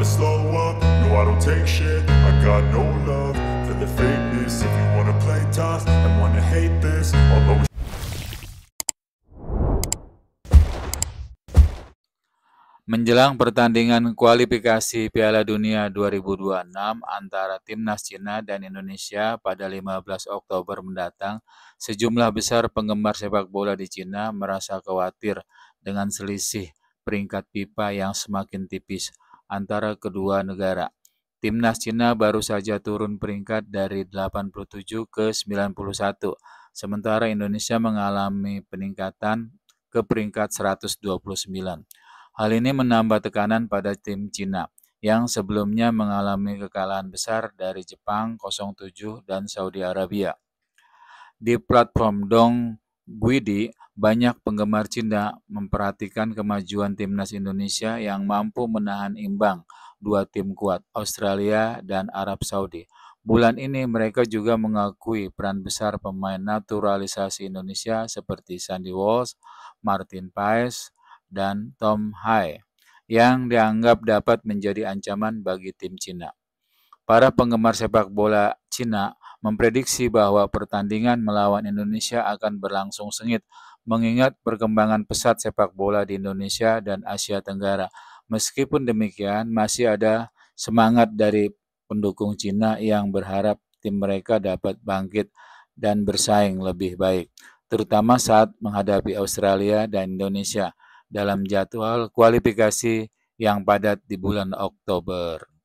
never slow up, no I don't take shit I got no love for the fakeness If you wanna play tough and wanna hate this I'll always Menjelang pertandingan kualifikasi Piala Dunia 2026 antara timnas Cina dan Indonesia pada 15 Oktober mendatang, sejumlah besar penggemar sepak bola di Cina merasa khawatir dengan selisih peringkat pipa yang semakin tipis antara kedua negara. Timnas Cina baru saja turun peringkat dari 87 ke 91, sementara Indonesia mengalami peningkatan ke peringkat 129. Hal ini menambah tekanan pada tim Cina yang sebelumnya mengalami kekalahan besar dari Jepang 07 dan Saudi Arabia. Di platform Dong Guidi, banyak penggemar Cina memperhatikan kemajuan timnas Indonesia yang mampu menahan imbang dua tim kuat, Australia dan Arab Saudi. Bulan ini mereka juga mengakui peran besar pemain naturalisasi Indonesia seperti Sandy Walsh, Martin Paes, dan Tom Hai yang dianggap dapat menjadi ancaman bagi tim Cina. Para penggemar sepak bola Cina memprediksi bahwa pertandingan melawan Indonesia akan berlangsung sengit mengingat perkembangan pesat sepak bola di Indonesia dan Asia Tenggara. Meskipun demikian, masih ada semangat dari pendukung Cina yang berharap tim mereka dapat bangkit dan bersaing lebih baik, terutama saat menghadapi Australia dan Indonesia dalam jadwal kualifikasi yang padat di bulan Oktober.